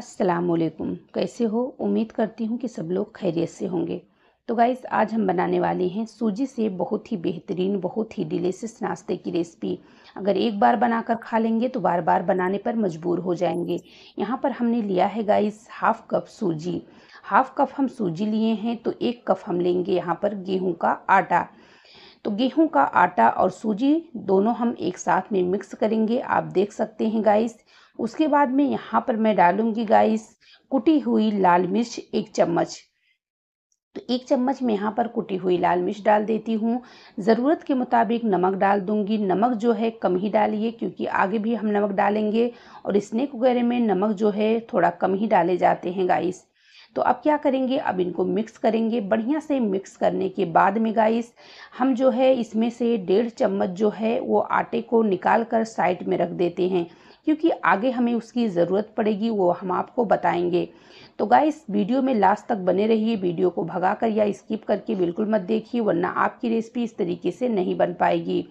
असलकुम कैसे हो उम्मीद करती हूँ कि सब लोग खैरियत से होंगे तो गाइस आज हम बनाने वाले हैं सूजी से बहुत ही बेहतरीन बहुत ही डिलीशियस नाश्ते की रेसिपी अगर एक बार बनाकर खा लेंगे तो बार बार बनाने पर मजबूर हो जाएंगे यहाँ पर हमने लिया है गाइस हाफ़ कप सूजी हाफ़ कप हम सूजी लिए हैं तो एक कप हम लेंगे यहाँ पर गेहूँ का आटा तो गेहूं का आटा और सूजी दोनों हम एक साथ में मिक्स करेंगे आप देख सकते हैं गाइस उसके बाद में यहाँ पर मैं डालूँगी गाइस कुटी हुई लाल मिर्च एक चम्मच तो एक चम्मच में यहाँ पर कुटी हुई लाल मिर्च डाल देती हूँ ज़रूरत के मुताबिक नमक डाल दूँगी नमक जो है कम ही डालिए क्योंकि आगे भी हम नमक डालेंगे और स्नैक वगैरह में नमक जो है थोड़ा कम ही डाले जाते हैं गाइस तो अब क्या करेंगे अब इनको मिक्स करेंगे बढ़िया से मिक्स करने के बाद में गाइस हम जो है इसमें से डेढ़ चम्मच जो है वो आटे को निकाल कर साइड में रख देते हैं क्योंकि आगे हमें उसकी ज़रूरत पड़ेगी वो हम आपको बताएंगे तो गाइस वीडियो में लास्ट तक बने रहिए वीडियो को भगा कर या स्किप करके बिल्कुल मत देखिए वरना आपकी रेसिपी इस तरीके से नहीं बन पाएगी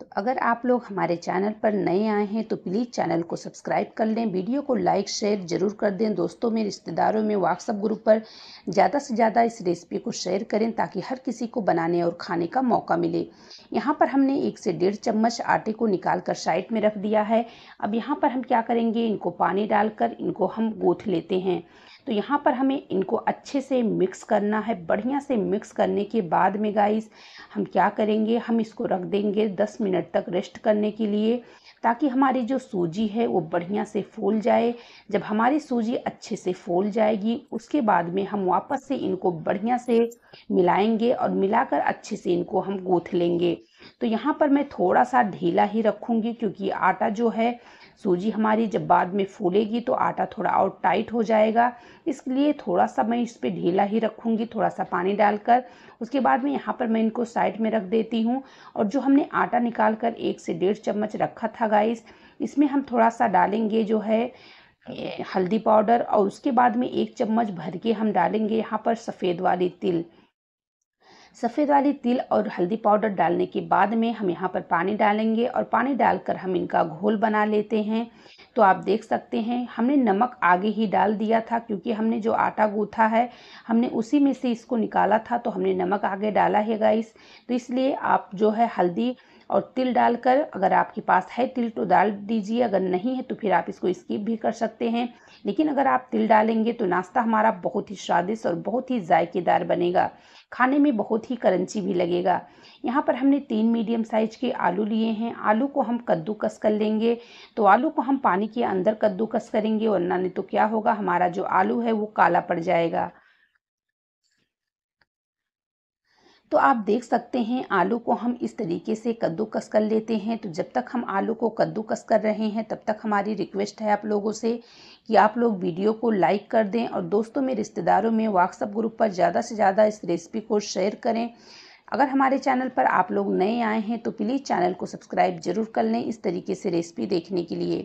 तो अगर आप लोग हमारे चैनल पर नए आए हैं तो प्लीज़ चैनल को सब्सक्राइब कर लें वीडियो को लाइक शेयर ज़रूर कर दें दोस्तों में रिश्तेदारों में व्हाट्सअप ग्रुप पर ज़्यादा से ज़्यादा इस रेसिपी को शेयर करें ताकि हर किसी को बनाने और खाने का मौका मिले यहाँ पर हमने एक से डेढ़ चम्मच आटे को निकाल कर साइड में रख दिया है अब यहाँ पर हम क्या करेंगे इनको पानी डालकर इनको हम गूँथ लेते हैं तो यहाँ पर हमें इनको अच्छे से मिक्स करना है बढ़िया से मिक्स करने के बाद में गाइस हम क्या करेंगे हम इसको रख देंगे दस मिनट तक रेस्ट करने के लिए ताकि हमारी जो सूजी है वो बढ़िया से फूल जाए जब हमारी सूजी अच्छे से फूल जाएगी उसके बाद में हम वापस से इनको बढ़िया से मिलाएंगे और मिलाकर अच्छे से इनको हम गूँथ लेंगे तो यहाँ पर मैं थोड़ा सा ढीला ही रखूँगी क्योंकि आटा जो है सूजी हमारी जब बाद में फूलेगी तो आटा थोड़ा और टाइट हो जाएगा इसलिए थोड़ा सा मैं इस पर ढीला ही रखूँगी थोड़ा सा पानी डालकर उसके बाद में यहाँ पर मैं इनको साइड में रख देती हूँ और जो हमने आटा निकाल कर एक से डेढ़ चम्मच रखा था गाइस इसमें हम थोड़ा सा डालेंगे जो है हल्दी पाउडर और उसके बाद में एक चम्मच भर के हम डालेंगे यहाँ पर सफ़ेद वाली तिल सफ़ेद वाली तिल और हल्दी पाउडर डालने के बाद में हम यहाँ पर पानी डालेंगे और पानी डालकर हम इनका घोल बना लेते हैं तो आप देख सकते हैं हमने नमक आगे ही डाल दिया था क्योंकि हमने जो आटा गूथा है हमने उसी में से इसको निकाला था तो हमने नमक आगे डाला है गाइस तो इसलिए आप जो है हल्दी और तिल डालकर अगर आपके पास है तिल तो डाल दीजिए अगर नहीं है तो फिर आप इसको स्किप भी कर सकते हैं लेकिन अगर आप तिल डालेंगे तो नाश्ता हमारा बहुत ही स्वादिष्ट और बहुत ही जायकेदार बनेगा खाने में बहुत ही करंची भी लगेगा यहाँ पर हमने तीन मीडियम साइज के आलू लिए हैं आलू को हम कद्दूकस कर लेंगे तो आलू को हम पानी के अंदर कद्दूकस करेंगे वरना नहीं तो क्या होगा हमारा जो आलू है वो काला पड़ जाएगा तो आप देख सकते हैं आलू को हम इस तरीके से कद्दूकस कर लेते हैं तो जब तक हम आलू को कद्दूकस कर रहे हैं तब तक हमारी रिक्वेस्ट है आप लोगों से कि आप लोग वीडियो को लाइक कर दें और दोस्तों में रिश्तेदारों में व्हाट्सअप ग्रुप पर ज़्यादा से ज़्यादा इस रेसिपी को शेयर करें अगर हमारे चैनल पर आप लोग नए आए हैं तो प्लीज़ चैनल को सब्सक्राइब ज़रूर कर लें इस तरीके से रेसिपी देखने के लिए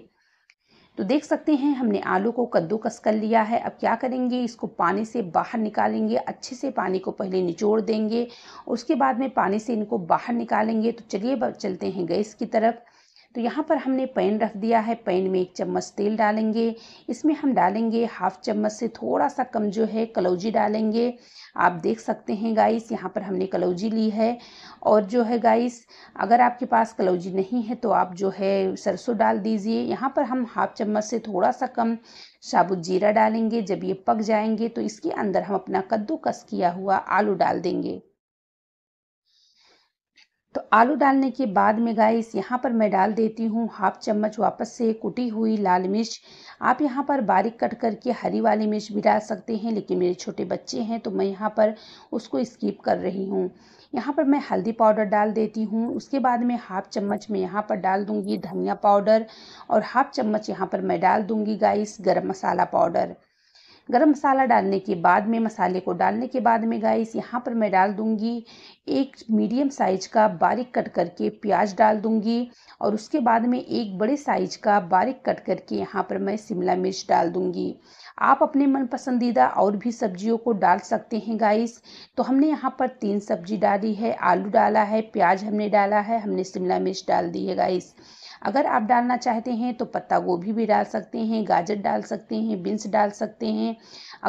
तो देख सकते हैं हमने आलू को कद्दूकस कर लिया है अब क्या करेंगे इसको पानी से बाहर निकालेंगे अच्छे से पानी को पहले निचोड़ देंगे उसके बाद में पानी से इनको बाहर निकालेंगे तो चलिए चलते हैं गैस की तरफ तो यहाँ पर हमने पैन रख दिया है पैन में एक चम्मच तेल डालेंगे इसमें हम डालेंगे हाफ चम्मच से थोड़ा सा कम जो है कलौजी डालेंगे आप देख सकते हैं गाइस यहाँ पर हमने कलौजी ली है और जो है गाइस अगर आपके पास कलौजी नहीं है तो आप जो है सरसों डाल दीजिए यहाँ पर हम हाफ चम्मच से थोड़ा सा कम साबुत जीरा डालेंगे जब ये पक जाएंगे तो इसके अंदर हम अपना कद्दूकस किया हुआ आलू डाल देंगे तो आलू डालने के बाद में गाइस यहाँ पर मैं डाल देती हूँ हाफ चम्मच वापस से कुटी हुई लाल मिर्च आप यहाँ पर बारीक कट करके हरी वाली मिर्च भी डाल सकते हैं लेकिन मेरे छोटे बच्चे हैं तो मैं यहाँ पर उसको स्किप कर रही हूँ यहाँ पर मैं हल्दी पाउडर डाल देती हूँ उसके बाद में हाफ चम्मच में यहाँ पर डाल दूँगी धनिया पाउडर और हाफ चम्मच यहाँ पर मैं डाल दूँगी गाइस गर्म मसाला पाउडर गरम मसाला डालने के बाद में मसाले को डालने के बाद में गाइस यहाँ पर मैं डाल दूँगी एक मीडियम साइज का बारीक कट करके प्याज डाल दूँगी और उसके बाद में एक बड़े साइज का बारीक कट करके यहाँ पर मैं शिमला मिर्च डाल दूँगी आप अपने मन पसंदीदा और भी सब्जियों को डाल सकते हैं गाइस तो हमने यहाँ पर तीन सब्जी डाली है आलू डाला है प्याज हमने डाला है हमने शिमला मिर्च डाल दी है गाइस अगर आप डालना चाहते हैं तो पत्ता गोभी भी डाल सकते हैं गाजर डाल सकते हैं बीन्स डाल सकते हैं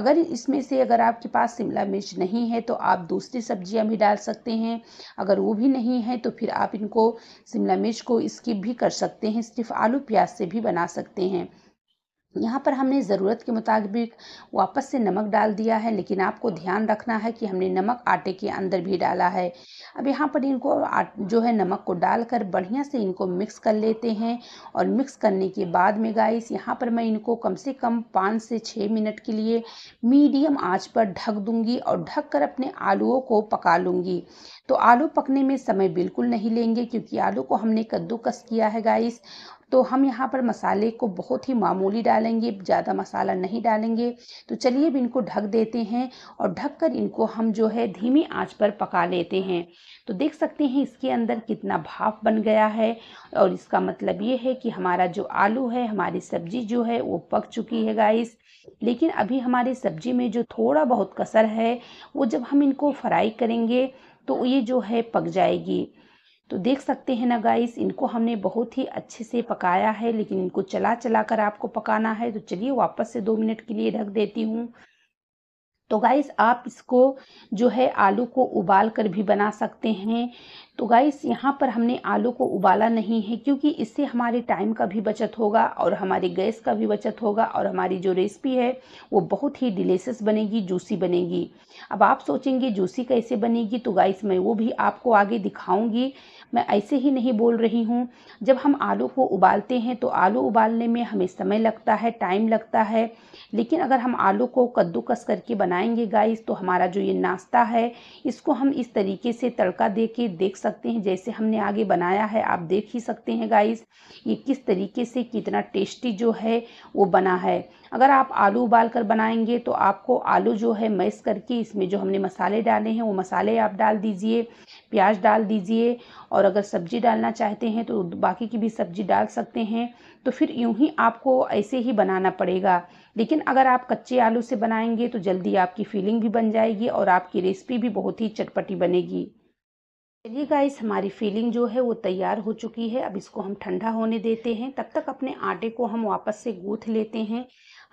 अगर इसमें से अगर आपके पास शिमला मिर्च नहीं है तो आप दूसरी सब्जियां भी डाल सकते हैं अगर वो भी नहीं है तो फिर आप इनको शिमला मिर्च को स्किप भी कर सकते हैं सिर्फ आलू प्याज से भी बना सकते हैं यहाँ पर हमने ज़रूरत के मुताबिक वापस से नमक डाल दिया है लेकिन आपको ध्यान रखना है कि हमने नमक आटे के अंदर भी डाला है अब यहाँ पर इनको जो है नमक को डालकर बढ़िया से इनको मिक्स कर लेते हैं और मिक्स करने के बाद में गाइस यहाँ पर मैं इनको कम से कम पाँच से छः मिनट के लिए मीडियम आँच पर ढक दूँगी और ढक कर अपने आलूओं को पका लूँगी तो आलू पकने में समय बिल्कुल नहीं लेंगे क्योंकि आलू को हमने कद्दूकस किया है गाइस तो हम यहाँ पर मसाले को बहुत ही मामूली डालेंगे ज़्यादा मसाला नहीं डालेंगे तो चलिए अब इनको ढक देते हैं और ढक कर इनको हम जो है धीमी आंच पर पका लेते हैं तो देख सकते हैं इसके अंदर कितना भाप बन गया है और इसका मतलब ये है कि हमारा जो आलू है हमारी सब्जी जो है वो पक चुकी है गाइस लेकिन अभी हमारी सब्जी में जो थोड़ा बहुत कसर है वो जब हम इनको फ्राई करेंगे तो ये जो है पक जाएगी तो देख सकते हैं ना गाइस इनको हमने बहुत ही अच्छे से पकाया है लेकिन इनको चला चला कर आपको पकाना है तो चलिए वापस से दो मिनट के लिए रख देती हूँ तो गाइस आप इसको जो है आलू को उबाल कर भी बना सकते हैं तो गाइस यहाँ पर हमने आलू को उबाला नहीं है क्योंकि इससे हमारे टाइम का भी बचत होगा और हमारे गैस का भी बचत होगा और हमारी जो रेसिपी है वो बहुत ही डिलीशियस बनेगी जूसी बनेगी अब आप सोचेंगे जूसी कैसे बनेगी तो गाइस मैं वो भी आपको आगे दिखाऊंगी मैं ऐसे ही नहीं बोल रही हूँ जब हम आलू को उबालते हैं तो आलू उबालने में हमें समय लगता है टाइम लगता है लेकिन अगर हम आलू को कद्दूकस करके बनाएंगे गाइस तो हमारा जो ये नाश्ता है इसको हम इस तरीके से तड़का दे के देख सकते सकते हैं जैसे हमने आगे बनाया है आप देख ही सकते हैं गाइस ये किस तरीके से कितना टेस्टी जो है वो बना है अगर आप आलू उबाल कर बनाएंगे तो आपको आलू जो है मैस करके इसमें जो हमने मसाले डाले हैं वो मसाले आप डाल दीजिए प्याज डाल दीजिए और अगर सब्ज़ी डालना चाहते हैं तो बाकी की भी सब्ज़ी डाल सकते हैं तो फिर यूं ही आपको ऐसे ही बनाना पड़ेगा लेकिन अगर आप कच्चे आलू से बनाएंगे तो जल्दी आपकी फीलिंग भी बन जाएगी और आपकी रेसिपी भी बहुत ही चटपटी बनेगी चलिए गाइस हमारी फीलिंग जो है वो तैयार हो चुकी है अब इसको हम ठंडा होने देते हैं तब तक अपने आटे को हम वापस से गूँथ लेते हैं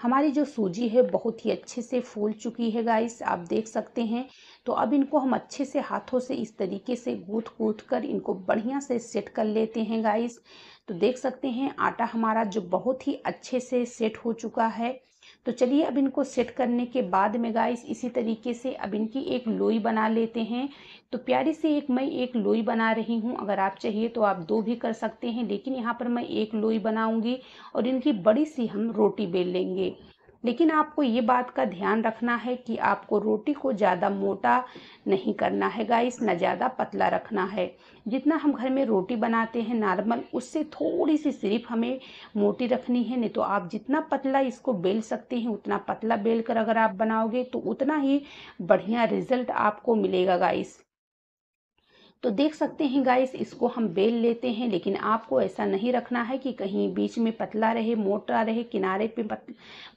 हमारी जो सूजी है बहुत ही अच्छे से फूल चुकी है गाइस आप देख सकते हैं तो अब इनको हम अच्छे से हाथों से इस तरीके से गूँथ गूँथ कर इनको बढ़िया से सेट कर लेते हैं गाइस तो देख सकते हैं आटा हमारा जो बहुत ही अच्छे से सेट हो चुका है तो चलिए अब इनको सेट करने के बाद में गाइस इसी तरीके से अब इनकी एक लोई बना लेते हैं तो प्यारी से एक मैं एक लोई बना रही हूँ अगर आप चाहिए तो आप दो भी कर सकते हैं लेकिन यहाँ पर मैं एक लोई बनाऊँगी और इनकी बड़ी सी हम रोटी बेल लेंगे लेकिन आपको ये बात का ध्यान रखना है कि आपको रोटी को ज़्यादा मोटा नहीं करना है गाइस ना ज़्यादा पतला रखना है जितना हम घर में रोटी बनाते हैं नॉर्मल उससे थोड़ी सी सिर्फ हमें मोटी रखनी है नहीं तो आप जितना पतला इसको बेल सकते हैं उतना पतला बेल कर अगर आप बनाओगे तो उतना ही बढ़िया रिज़ल्ट आपको मिलेगा गाइस तो देख सकते हैं गाइस इसको हम बेल लेते हैं लेकिन आपको ऐसा नहीं रखना है कि कहीं बीच में पतला रहे मोटा रहे किनारे पे पत,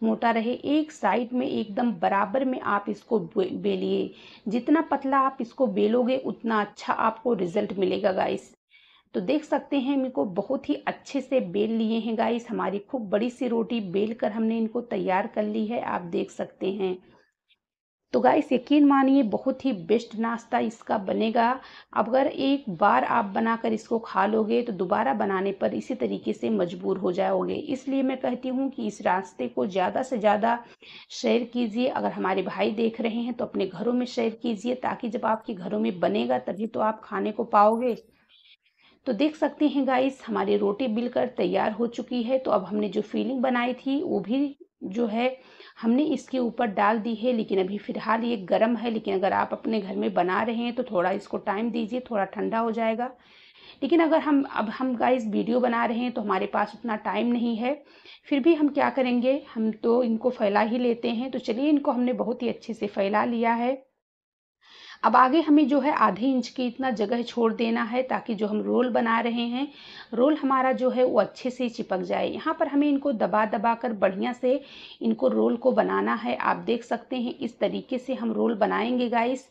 मोटा रहे एक साइड में एकदम बराबर में आप इसको बेलिए जितना पतला आप इसको बेलोगे उतना अच्छा आपको रिजल्ट मिलेगा गाइस तो देख सकते हैं इनको बहुत ही अच्छे से बेल लिए हैं गाइस हमारी खूब बड़ी सी रोटी बेल कर हमने इनको तैयार कर ली है आप देख सकते हैं तो गाइस यकीन मानिए बहुत ही बेस्ट नाश्ता इसका बनेगा अगर एक बार आप बनाकर इसको खा लोगे तो दोबारा बनाने पर इसी तरीके से मजबूर हो जाओगे इसलिए मैं कहती हूँ कि इस रास्ते को ज़्यादा से ज़्यादा शेयर कीजिए अगर हमारे भाई देख रहे हैं तो अपने घरों में शेयर कीजिए ताकि जब आपके घरों में बनेगा तभी तो आप खाने को पाओगे तो देख सकते हैं गाइस हमारी रोटी बिलकर तैयार हो चुकी है तो अब हमने जो फीलिंग बनाई थी वो भी जो है हमने इसके ऊपर डाल दी है लेकिन अभी फ़िलहाल ये गर्म है लेकिन अगर आप अपने घर में बना रहे हैं तो थोड़ा इसको टाइम दीजिए थोड़ा ठंडा हो जाएगा लेकिन अगर हम अब हम गाइस वीडियो बना रहे हैं तो हमारे पास उतना टाइम नहीं है फिर भी हम क्या करेंगे हम तो इनको फैला ही लेते हैं तो चलिए इनको हमने बहुत ही अच्छे से फैला लिया है अब आगे हमें जो है आधे इंच की इतना जगह छोड़ देना है ताकि जो हम रोल बना रहे हैं रोल हमारा जो है वो अच्छे से चिपक जाए यहाँ पर हमें इनको दबा दबा कर बढ़िया से इनको रोल को बनाना है आप देख सकते हैं इस तरीके से हम रोल बनाएंगे गाइस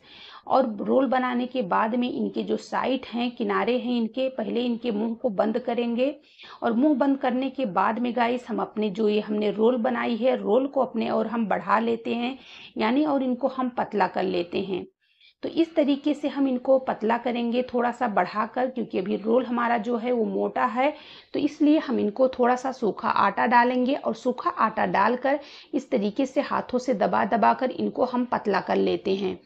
और रोल बनाने के बाद में इनके जो साइड हैं किनारे हैं इनके पहले इनके मुंह को बंद करेंगे और मुंह बंद करने के बाद में गाइस हम अपने जो ये हमने रोल बनाई है रोल को अपने और हम बढ़ा लेते हैं यानी और इनको हम पतला कर लेते हैं तो इस तरीके से हम इनको पतला करेंगे थोड़ा सा बढ़ाकर क्योंकि अभी रोल हमारा जो है वो मोटा है तो इसलिए हम इनको थोड़ा सा सूखा आटा डालेंगे और सूखा आटा डालकर इस तरीके से हाथों से दबा दबा कर इनको हम पतला कर लेते हैं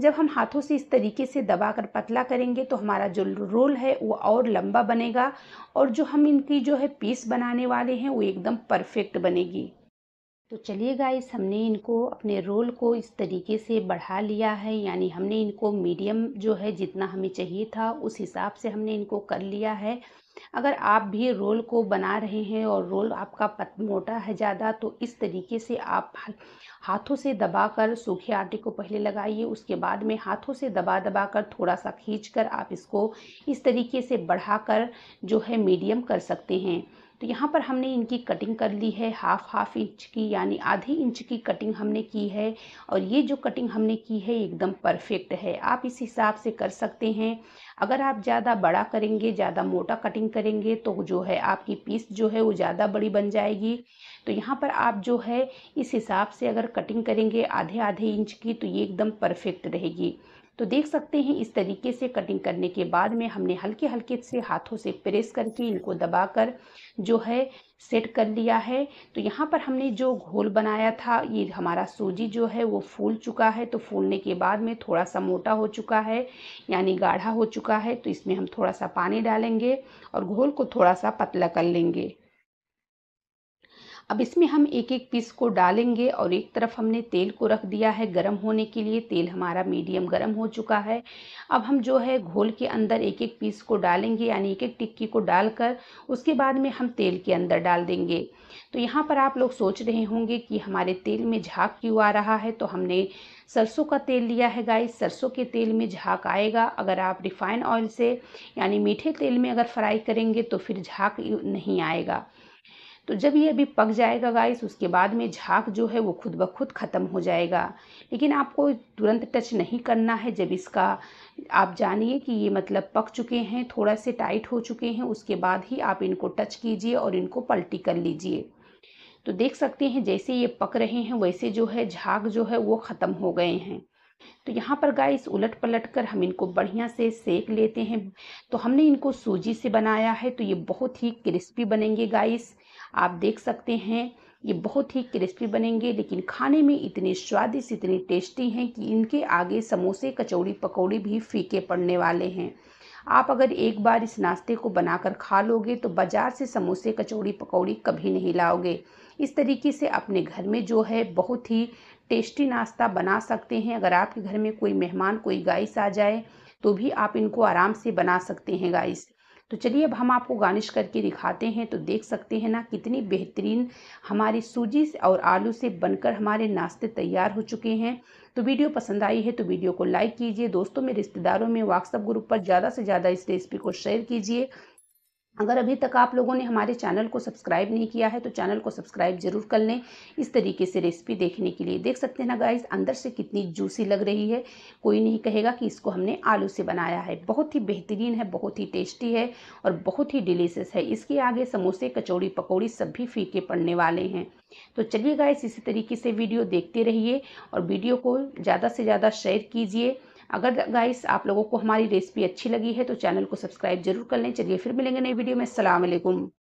जब हम हाथों से इस तरीके से दबा कर पतला करेंगे तो हमारा जो रोल है वो और लंबा बनेगा और जो हम इनकी जो है पीस बनाने वाले हैं वो एकदम परफेक्ट बनेगी तो चलिए गाइस हमने इनको अपने रोल को इस तरीके से बढ़ा लिया है यानी हमने इनको मीडियम जो है जितना हमें चाहिए था उस हिसाब से हमने इनको कर लिया है अगर आप भी रोल को बना रहे हैं और रोल आपका पत मोटा है ज़्यादा तो इस तरीके से आप हाथों से दबाकर सूखे आटे को पहले लगाइए उसके बाद में हाथों से दबा दबा कर थोड़ा सा खींच कर आप इसको इस तरीके से कर जो है मीडियम कर सकते हैं तो यहाँ पर हमने इनकी कटिंग कर ली है हाफ हाफ इंच की यानी आधे इंच की कटिंग हमने की है और ये जो कटिंग हमने की है एकदम परफेक्ट है आप इस हिसाब से कर सकते हैं अगर आप ज़्यादा बड़ा करेंगे ज़्यादा मोटा कटिंग करेंगे तो जो है आपकी पीस जो है वो ज़्यादा बड़ी बन जाएगी तो यहाँ पर आप जो है इस हिसाब से अगर कटिंग करेंगे आधे आधे इंच की तो ये एकदम परफेक्ट रहेगी तो देख सकते हैं इस तरीके से कटिंग करने के बाद में हमने हल्के हल्के से हाथों से प्रेस करके इनको दबाकर जो है सेट कर लिया है तो यहाँ पर हमने जो घोल बनाया था ये हमारा सूजी जो है वो फूल चुका है तो फूलने के बाद में थोड़ा सा मोटा हो चुका है यानी गाढ़ा हो चुका है तो इसमें हम थोड़ा सा पानी डालेंगे और घोल को थोड़ा सा पतला कर लेंगे अब इसमें हम एक एक पीस को डालेंगे और एक तरफ हमने तेल को रख दिया है गर्म होने के लिए तेल हमारा मीडियम गर्म हो चुका है अब हम जो है घोल के अंदर एक एक पीस को डालेंगे यानी एक एक टिक्की को डालकर उसके बाद में हम तेल के अंदर डाल देंगे तो यहाँ पर आप लोग सोच रहे होंगे कि हमारे तेल में झाक क्यों आ रहा है तो हमने सरसों का तेल लिया है गाय सरसों के तेल में झाक आएगा अगर आप रिफाइन ऑयल से यानी मीठे तेल में अगर फ्राई करेंगे तो फिर झाक नहीं आएगा तो जब ये अभी पक जाएगा गाइस उसके बाद में झाग जो है वो खुद ब खुद ख़त्म हो जाएगा लेकिन आपको तुरंत टच नहीं करना है जब इसका आप जानिए कि ये मतलब पक चुके हैं थोड़ा से टाइट हो चुके हैं उसके बाद ही आप इनको टच कीजिए और इनको पलटी कर लीजिए तो देख सकते हैं जैसे ये पक रहे हैं वैसे जो है झाग जो है वो ख़त्म हो गए हैं तो यहाँ पर गाइस उलट पलट कर हम इनको बढ़िया से सेक लेते हैं तो हमने इनको सूजी से बनाया है तो ये बहुत ही क्रिस्पी बनेंगे गाइस आप देख सकते हैं ये बहुत ही क्रिस्पी बनेंगे लेकिन खाने में इतने स्वादिष्ट इतने टेस्टी हैं कि इनके आगे समोसे कचौड़ी पकौड़ी भी फीके पड़ने वाले हैं आप अगर एक बार इस नाश्ते को बनाकर खा लोगे तो बाज़ार से समोसे कचौड़ी पकौड़ी कभी नहीं लाओगे इस तरीके से अपने घर में जो है बहुत ही टेस्टी नाश्ता बना सकते हैं अगर आपके घर में कोई मेहमान कोई गाइस आ जाए तो भी आप इनको आराम से बना सकते हैं गाइस तो चलिए अब हम आपको गार्निश करके दिखाते हैं तो देख सकते हैं ना कितनी बेहतरीन हमारी सूजी और आलू से बनकर हमारे नाश्ते तैयार हो चुके हैं तो वीडियो पसंद आई है तो वीडियो को लाइक कीजिए दोस्तों में रिश्तेदारों में व्हाट्सअप ग्रुप पर ज़्यादा से ज़्यादा इस रेसिपी को शेयर कीजिए अगर अभी तक आप लोगों ने हमारे चैनल को सब्सक्राइब नहीं किया है तो चैनल को सब्सक्राइब जरूर कर लें इस तरीके से रेसिपी देखने के लिए देख सकते हैं ना गाइस अंदर से कितनी जूसी लग रही है कोई नहीं कहेगा कि इसको हमने आलू से बनाया है बहुत ही बेहतरीन है बहुत ही टेस्टी है और बहुत ही डिलीशियस है इसके आगे समोसे कचौड़ी पकौड़ी सब भी फीके पड़ने वाले हैं तो चलिए गाइस इसी तरीके से वीडियो देखते रहिए और वीडियो को ज़्यादा से ज़्यादा शेयर कीजिए अगर गाइस आप लोगों को हमारी रेसिपी अच्छी लगी है तो चैनल को सब्सक्राइब जरूर कर लें चलिए फिर मिलेंगे नई वीडियो में अल्लाम